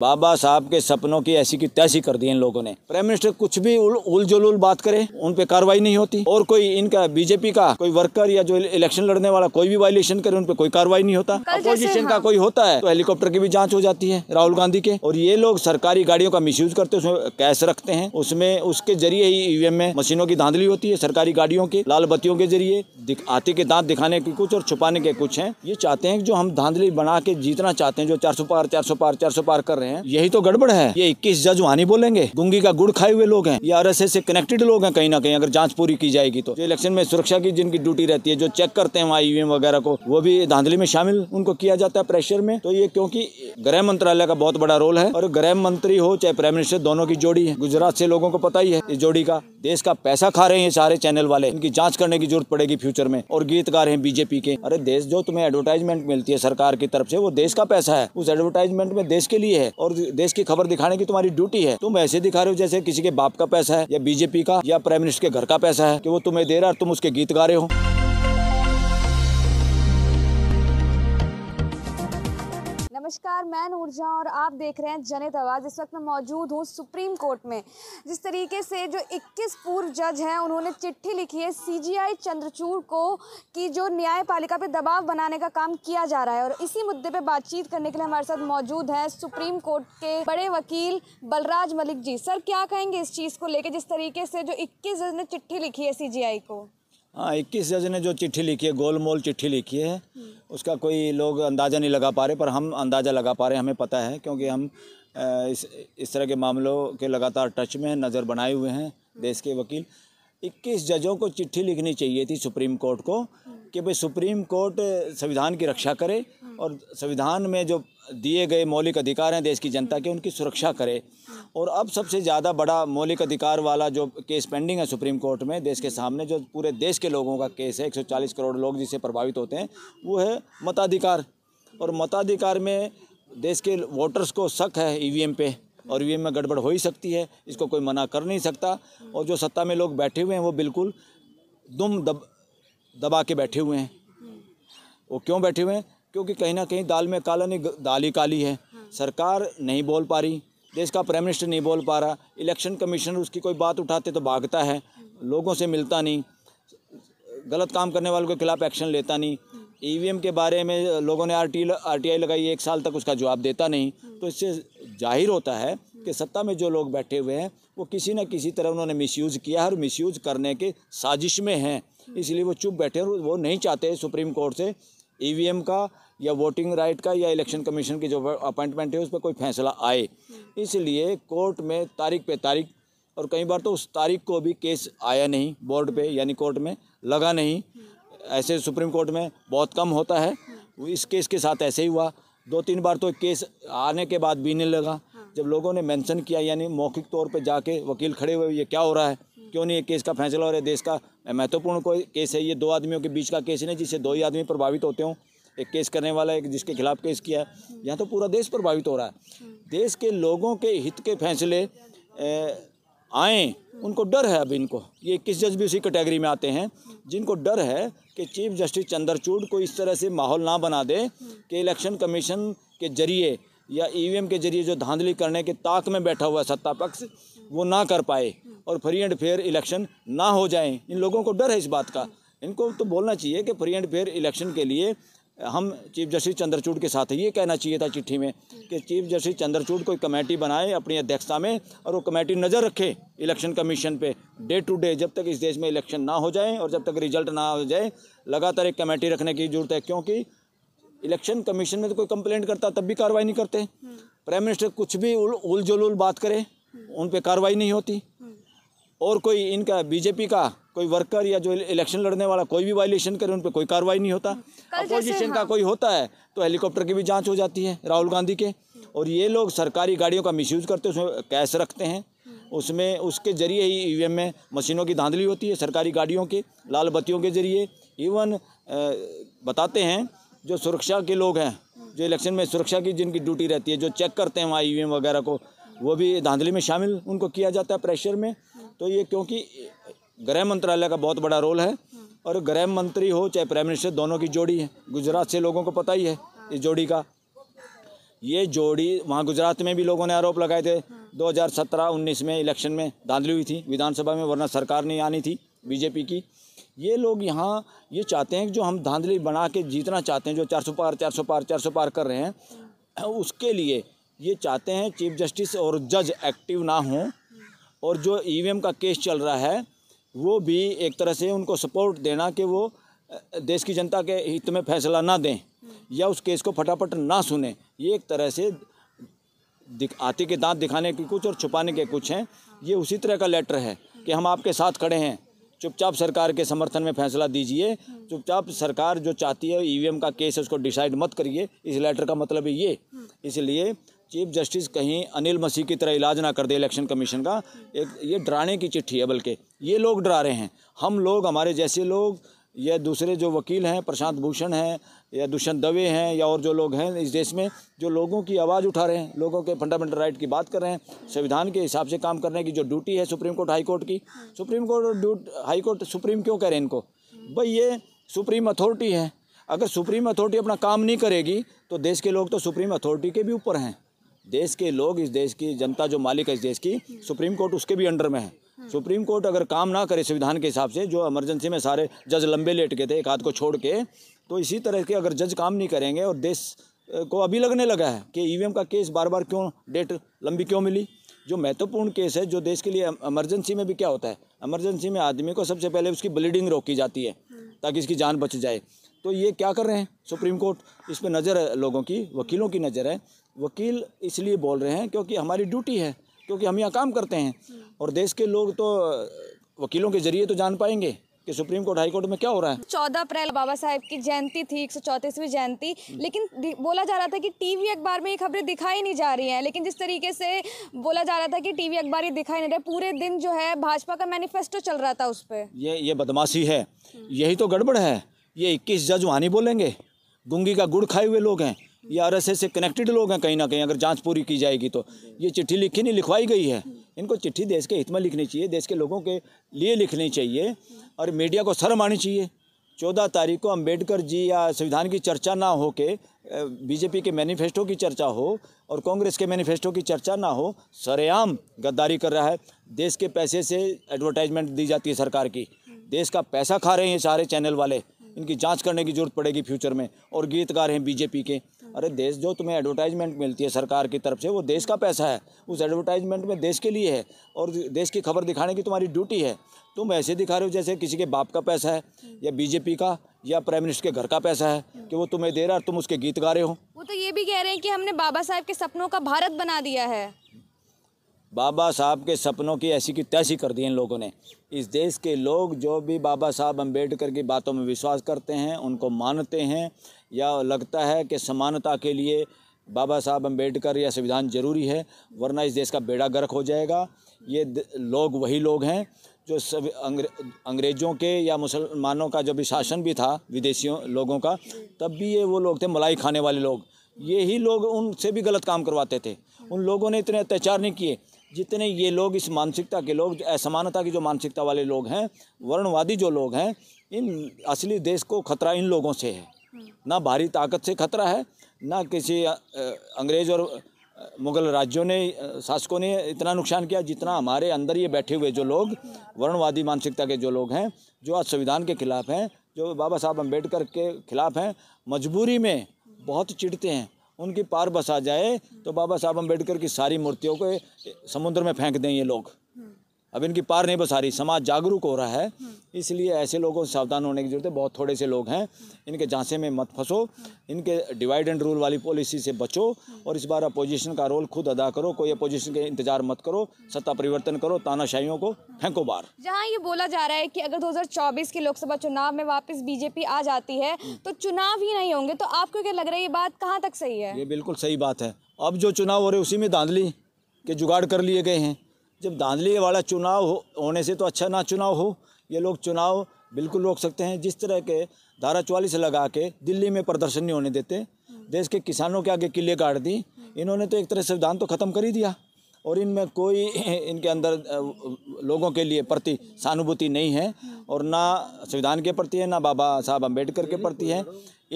बाबा साहब के सपनों की ऐसी की तैसी कर दी इन लोगों ने प्राइम मिनिस्टर कुछ भी उलझुल उल बात करे उन पे कार्रवाई नहीं होती और कोई इनका बीजेपी का कोई वर्कर या जो इलेक्शन लड़ने वाला कोई भी वायलेशन करे उन पे कोई कार्रवाई नहीं होता अपोजिशन हाँ। का कोई होता है तो हेलीकॉप्टर की भी जाँच हो जाती है राहुल गांधी के और ये लोग सरकारी गाड़ियों का मिस करते हैं उसमें कैश रखते हैं उसमें उसके जरिए ही ईवीएम e में मशीनों की धांधली होती है सरकारी गाड़ियों के लाल बत्तियों के जरिए आते के दांत दिखाने के कुछ और छुपाने के कुछ हैं ये चाहते हैं जो हम धांधली बना के जीतना चाहते हैं जो 400 पार 400 पार 400 पार कर रहे हैं यही तो गड़बड़ है ये 21 जज वहां बोलेंगे गुंगी का गुड़ खाए हुए लोग हैं ये आर से कनेक्टेड लोग हैं कहीं ना कहीं अगर जांच पूरी की जाएगी तो इलेक्शन में सुरक्षा की जिनकी ड्यूटी रहती है जो चेक करते हैं वहाँ ईवीएम e वगैरह को वो भी धांधली में शामिल उनको किया जाता है प्रेशर में तो ये क्योंकि गृह मंत्रालय का बहुत बड़ा रोल है और गृह मंत्री हो चाहे प्राइम मिनिस्टर दोनों की जोड़ी है गुजरात से लोगों को पता ही है इस जोड़ी का देश का पैसा खा रहे हैं सारे चैनल वाले इनकी जाँच करने की जरूरत पड़ेगी फ्यूचर फ्यूचर में और गीतकार हैं बीजेपी के अरे देश जो तुम्हें एडवर्टाइजमेंट मिलती है सरकार की तरफ से वो देश का पैसा है उस एडवर्टाइजमेंट में देश के लिए है और देश की खबर दिखाने की तुम्हारी ड्यूटी है तुम ऐसे दिखा रहे हो जैसे किसी के बाप का पैसा है या बीजेपी का या प्राइम मिनिस्टर के घर का पैसा है कि वो तुम्हें दे रहा है तुम उसके गीत गा रहे हो नमस्कार मैं नूरजहाँ और आप देख रहे हैं जनित आवाज़ इस वक्त मैं मौजूद हूँ सुप्रीम कोर्ट में जिस तरीके से जो 21 पूर्व जज हैं उन्होंने चिट्ठी लिखी है सीजीआई चंद्रचूड़ को कि जो न्यायपालिका पे दबाव बनाने का काम किया जा रहा है और इसी मुद्दे पे बातचीत करने के लिए हमारे साथ मौजूद हैं सुप्रीम कोर्ट के बड़े वकील बलराज मलिक जी सर क्या कहेंगे इस चीज़ को लेकर जिस तरीके से जो इक्कीस जज ने चिट्ठी लिखी है सी को हाँ इक्कीस जज ने जो चिट्ठी लिखी है गोल मोल चिट्ठी लिखी है उसका कोई लोग अंदाज़ा नहीं लगा पा रहे पर हम अंदाज़ा लगा पा रहे हैं हमें पता है क्योंकि हम इस इस तरह के मामलों के लगातार टच में नज़र बनाए हुए हैं देश के वकील 21 जजों को चिट्ठी लिखनी चाहिए थी सुप्रीम कोर्ट को कि भाई सुप्रीम कोर्ट संविधान की रक्षा करे और संविधान में जो दिए गए मौलिक अधिकार हैं देश की जनता के उनकी सुरक्षा करे और अब सबसे ज़्यादा बड़ा मौलिक अधिकार वाला जो केस पेंडिंग है सुप्रीम कोर्ट में देश के सामने जो पूरे देश के लोगों का केस है 140 करोड़ लोग जिससे प्रभावित होते हैं वो है मताधिकार और मताधिकार में देश के वोटर्स को शक है ई पे और ई में गड़बड़ हो ही सकती है इसको कोई मना कर नहीं सकता और जो सत्ता में लोग बैठे हुए हैं वो बिल्कुल दुम दब दबा के बैठे हुए हैं वो क्यों बैठे हुए हैं क्योंकि कहीं ना कहीं दाल में काला नहीं दाल ही काली है हाँ। सरकार नहीं बोल पा रही देश का प्राइम मिनिस्टर नहीं बोल पा रहा इलेक्शन कमीशनर उसकी कोई बात उठाते तो भागता है लोगों से मिलता नहीं गलत काम करने वालों के खिलाफ एक्शन लेता नहीं ईवीएम e के बारे में लोगों ने आर टी लगाई एक साल तक उसका जवाब देता नहीं तो इससे जाहिर होता है कि सत्ता में जो लोग बैठे हुए हैं वो किसी न किसी तरह उन्होंने मिसयूज़ किया है और मिसयूज़ करने के साजिश में हैं इसलिए वो चुप बैठे और वो नहीं चाहते सुप्रीम कोर्ट से ई का या वोटिंग राइट का या इलेक्शन कमीशन की जो अपॉइंटमेंट है उस पर कोई फैसला आए इसलिए कोर्ट में तारीख पे तारीख और कई बार तो उस तारीख को भी केस आया नहीं बोर्ड पे यानी कोर्ट में लगा नहीं ऐसे सुप्रीम कोर्ट में बहुत कम होता है इस केस के साथ ऐसे ही हुआ दो तीन बार तो केस आने के बाद भी नहीं लगा जब लोगों ने मैंसन किया यानी मौखिक तौर पर जाके वकील खड़े हुए ये क्या हो रहा है क्यों नहीं केस का फैसला हो रहा है देश का महत्वपूर्ण कोई केस है ये दो आदमियों के बीच का केस नहीं जिससे दो ही आदमी प्रभावित होते हों एक केस करने वाला एक जिसके खिलाफ केस किया है यहाँ तो पूरा देश प्रभावित हो रहा है देश के लोगों के हित के फैसले आए उनको डर है अब इनको ये किस जज भी उसी कैटेगरी में आते हैं जिनको डर है कि चीफ जस्टिस चंद्रचूड को इस तरह से माहौल ना बना दे कि इलेक्शन कमीशन के जरिए या ईवीएम के जरिए जो धांधली करने के ताक में बैठा हुआ सत्ता पक्ष वो ना कर पाए और फ्री एंड फेयर इलेक्शन ना हो जाएं इन लोगों को डर है इस बात का इनको तो बोलना चाहिए कि फ्री एंड फेयर इलेक्शन के लिए हम चीफ जस्टिस चंद्रचूड के साथ ये कहना चाहिए था चिट्ठी में कि चीफ जस्टिस चंद्रचूड कोई कमेटी बनाए अपनी अध्यक्षता में और वो कमेटी नज़र रखे इलेक्शन कमीशन पे डे टू डे जब तक इस देश में इलेक्शन ना हो जाए और जब तक रिजल्ट ना हो जाए लगातार एक कमेटी रखने की जरूरत है क्योंकि इलेक्शन कमीशन में तो कोई कंप्लेंट करता तब भी कार्रवाई नहीं करते प्राइम हम्म। मिनिस्टर कुछ भी उल उल बात करे उन पर कार्रवाई नहीं होती और कोई इनका बीजेपी का कोई वर्कर या जो इलेक्शन लड़ने वाला कोई भी वायलेशन करे उन पर कोई कार्रवाई नहीं होता अपोजिशन का हाँ। कोई होता है तो हेलीकॉप्टर की भी जांच हो जाती है राहुल गांधी के और ये लोग सरकारी गाड़ियों का मिसयूज करते हैं उसमें कैश रखते हैं उसमें उसके जरिए ही ई e में मशीनों की धांधली होती है सरकारी गाड़ियों के लाल बत्तियों के जरिए इवन बताते हैं जो सुरक्षा के लोग हैं जो इलेक्शन में सुरक्षा की जिनकी ड्यूटी रहती है जो चेक करते हैं वहाँ ई e वगैरह को वो भी धांधली में शामिल उनको किया जाता है प्रेशर में तो ये क्योंकि गृह मंत्रालय का बहुत बड़ा रोल है और गृह मंत्री हो चाहे प्राइम मिनिस्टर दोनों की जोड़ी है गुजरात से लोगों को पता ही है इस जोड़ी का ये जोड़ी वहाँ गुजरात में भी लोगों ने आरोप लगाए थे 2017-19 में इलेक्शन में धांधली हुई थी विधानसभा में वरना सरकार नहीं आनी थी बीजेपी की ये लोग यहाँ ये चाहते हैं कि जो हम धांधली बना के जीतना चाहते हैं जो 400 पार 400 पार 400 पार कर रहे हैं उसके लिए ये चाहते हैं चीफ जस्टिस और जज एक्टिव ना हों और जो ई e का केस चल रहा है वो भी एक तरह से उनको सपोर्ट देना कि वो देश की जनता के हित में फैसला ना दें या उस केस को फटाफट ना सुने ये एक तरह से दिख आते के दांत दिखाने के कुछ और छुपाने के कुछ हैं ये उसी तरह का लेटर है कि हम आपके साथ खड़े हैं चुपचाप सरकार के समर्थन में फैसला दीजिए चुपचाप सरकार जो चाहती है ईवीएम e का केस है उसको डिसाइड मत करिए इस लेटर का मतलब ये इसलिए चीफ जस्टिस कहीं अनिल मसीह की तरह इलाज ना कर दे इलेक्शन कमीशन का एक ये डराने की चिट्ठी है बल्कि ये लोग डरा रहे हैं हम लोग हमारे जैसे लोग या दूसरे जो वकील हैं प्रशांत भूषण हैं या दुष्यंत दवे हैं या और जो लोग हैं इस देश में जो लोगों की आवाज़ उठा रहे हैं लोगों के फंडामेंटल राइट की बात कर रहे हैं संविधान के हिसाब से काम करने की जो ड्यूटी है सुप्रीम कोर्ट हाई कोर्ट की supreme court high court supreme क्यों कह रहे हैं इनको भाई ये सुप्रीम अथॉरिटी है अगर सुप्रीम अथॉरिटी अपना काम नहीं करेगी तो देश के लोग तो सुप्रीम अथॉरिटी के भी ऊपर हैं देश के लोग इस देश की जनता जो मालिक है इस देश की सुप्रीम कोर्ट उसके भी अंडर में है सुप्रीम कोर्ट अगर काम ना करे संविधान के हिसाब से जो इमरजेंसी में सारे जज लंबे लेट गए थे एक हाथ को छोड़ के तो इसी तरह के अगर जज काम नहीं करेंगे और देश को अभी लगने लगा है कि ईवीएम e का केस बार बार क्यों डेट लंबी क्यों मिली जो महत्वपूर्ण केस है जो देश के लिए इमरजेंसी में भी क्या होता है इमरजेंसी में आदमी को सबसे पहले उसकी ब्लीडिंग रोकी जाती है ताकि इसकी जान बच जाए तो ये क्या कर रहे हैं सुप्रीम कोर्ट इस पर नज़र है लोगों की वकीलों की नज़र है वकील इसलिए बोल रहे हैं क्योंकि हमारी ड्यूटी है क्योंकि हम यहाँ काम करते हैं और देश के लोग तो वकीलों के जरिए तो जान पाएंगे कि सुप्रीम कोर्ट हाई कोर्ट में क्या हो रहा है चौदह अप्रैल बाबा साहेब की जयंती थी एक जयंती हम्म। लेकिन बोला जा रहा था कि टीवी अखबार में ये खबरें दिखाई नहीं जा रही हैं लेकिन जिस तरीके से बोला जा रहा था कि टीवी अखबार ये दिखाई नहीं रहा पूरे दिन जो है भाजपा का मैनिफेस्टो चल रहा था उस पर ये ये बदमाशी है हम्म। यही तो गड़बड़ है ये इक्कीस जज वहाँ नहीं बोलेंगे गुंगी का गुड़ खाए हुए लोग हैं ये आर से कनेक्टेड लोग हैं कहीं ना कहीं अगर जांच पूरी की जाएगी तो ये चिट्ठी लिखी नहीं लिखवाई गई है इनको चिट्ठी देश के हित में लिखनी चाहिए देश के लोगों के लिए लिखनी चाहिए और मीडिया को शर्म आनी चाहिए चौदह तारीख को अम्बेडकर जी या संविधान की चर्चा ना हो के बीजेपी के मैनिफेस्टो की चर्चा हो और कांग्रेस के मैनिफेस्टो की चर्चा ना हो सरेआम गद्दारी कर रहा है देश के पैसे से एडवर्टाइजमेंट दी जाती है सरकार की देश का पैसा खा रहे हैं सारे चैनल वाले इनकी जांच करने की जरूरत पड़ेगी फ्यूचर में और गीतकार हैं बीजेपी के अरे देश जो तुम्हें एडवर्टाइजमेंट मिलती है सरकार की तरफ से वो देश का पैसा है उस एडवर्टाइजमेंट में देश के लिए है और देश की खबर दिखाने की तुम्हारी ड्यूटी है तुम ऐसे दिखा रहे हो जैसे किसी के बाप का पैसा है या बीजेपी का या प्राइम मिनिस्टर के घर का पैसा है कि वो तुम्हें दे रहा है तुम उसके गीत गा रहे हो वो तो ये भी कह रहे हैं कि हमने बाबा साहेब के सपनों का भारत बना दिया है बाबा साहब के सपनों की ऐसी की तैसी कर दी इन लोगों ने इस देश के लोग जो भी बाबा साहब अम्बेडकर की बातों में विश्वास करते हैं उनको मानते हैं या लगता है कि समानता के लिए बाबा साहब अम्बेडकर या संविधान ज़रूरी है वरना इस देश का बेड़ा गर्क हो जाएगा ये लोग वही लोग हैं जो सब अंग्रे, अंग्रेज़ों के या मुसलमानों का जो भी शासन भी था विदेशियों लोगों का तब भी ये वो लोग थे मलाई खाने वाले लोग यही लोग उनसे भी गलत काम करवाते थे उन लोगों ने इतने अत्याचार नहीं किए जितने ये लोग इस मानसिकता के लोग असमानता की जो मानसिकता वाले लोग हैं वर्णवादी जो लोग हैं इन असली देश को खतरा इन लोगों से है ना भारी ताकत से खतरा है ना किसी अंग्रेज़ और मुग़ल राज्यों ने शासकों ने इतना नुकसान किया जितना हमारे अंदर ये बैठे हुए जो लोग वर्णवादी मानसिकता के जो लोग हैं जो आज संविधान के खिलाफ़ हैं जो बाबा साहब अम्बेडकर के खिलाफ़ हैं मजबूरी में बहुत चिढ़ते हैं उनकी पार बसा जाए तो बाबा साहब अम्बेडकर की सारी मूर्तियों को समुद्र में फेंक दें ये लोग अब इनकी पार नहीं बस आ रही समाज जागरूक हो रहा है इसलिए ऐसे लोगों से सावधान होने की जरूरत है बहुत थोड़े से लोग हैं इनके झांसे में मत फंसो इनके डिवाइड एंड रूल वाली पॉलिसी से बचो और इस बार अपोजिशन का रोल खुद अदा करो कोई अपोजिशन के इंतजार मत करो सत्ता परिवर्तन करो तानाशाहियों को फेंको बार जहाँ ये बोला जा रहा है कि अगर दो के लोकसभा चुनाव में वापस बीजेपी आ जाती है तो चुनाव ही नहीं होंगे तो आपको क्या लग रहा है ये बात कहाँ तक सही है ये बिल्कुल सही बात है अब जो चुनाव हो रहे उसी में धांधली के जुगाड़ कर लिए गए हैं जब धांधली वाला चुनाव हो होने से तो अच्छा ना चुनाव हो ये लोग चुनाव बिल्कुल रोक सकते हैं जिस तरह के धारा चौवालीस लगा के दिल्ली में प्रदर्शन नहीं होने देते देश के किसानों के आगे किले काट दी इन्होंने तो एक तरह से संविधान तो ख़त्म कर ही दिया और इनमें कोई इनके अंदर लोगों के लिए प्रति सहानुभूति नहीं है और ना संविधान के प्रति है ना बाबा साहब अम्बेडकर के प्रति है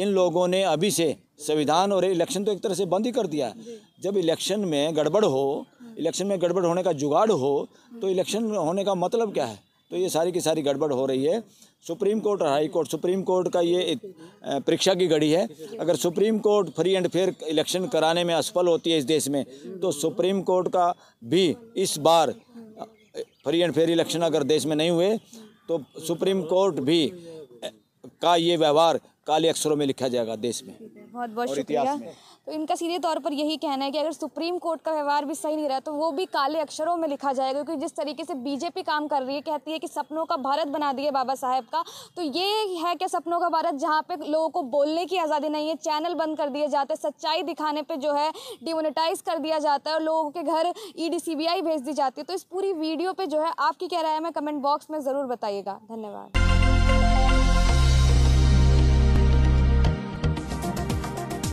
इन लोगों ने अभी से संविधान और इलेक्शन तो एक तरह से बंद ही कर दिया है जब इलेक्शन में गड़बड़ हो इलेक्शन में गड़बड़ होने का जुगाड़ हो तो इलेक्शन होने का मतलब क्या है तो ये सारी की सारी गड़बड़ हो रही है सुप्रीम कोर्ट और हाई कोर्ट सुप्रीम कोर्ट का ये परीक्षा की घड़ी है अगर supreme court free and fair election कराने में असफल होती है इस देश में तो सुप्रीम कोर्ट का भी इस बार फ्री एंड फेयर इलेक्शन अगर देश में नहीं हुए तो सुप्रीम कोर्ट भी का ये व्यवहार काले अक्षरों में लिखा जाएगा देश में बहुत बहुत शुक्रिया तो इनका सीधे तौर पर यही कहना है कि अगर सुप्रीम कोर्ट का व्यवहार भी सही नहीं रहा तो वो भी काले अक्षरों में लिखा जाएगा क्योंकि जिस तरीके से बीजेपी काम कर रही है कहती है कि सपनों का भारत बना दिया बाबा साहेब का तो ये है क्या सपनों का भारत जहाँ पे लोगों को बोलने की आज़ादी नहीं है चैनल बंद कर दिए जाते हैं सच्चाई दिखाने पर जो है डिमोनिटाइज कर दिया जाता है और लोगों के घर ई e भेज दी जाती है तो इस पूरी वीडियो पर जो है आपकी क्या राय है मैं कमेंट बॉक्स में ज़रूर बताइएगा धन्यवाद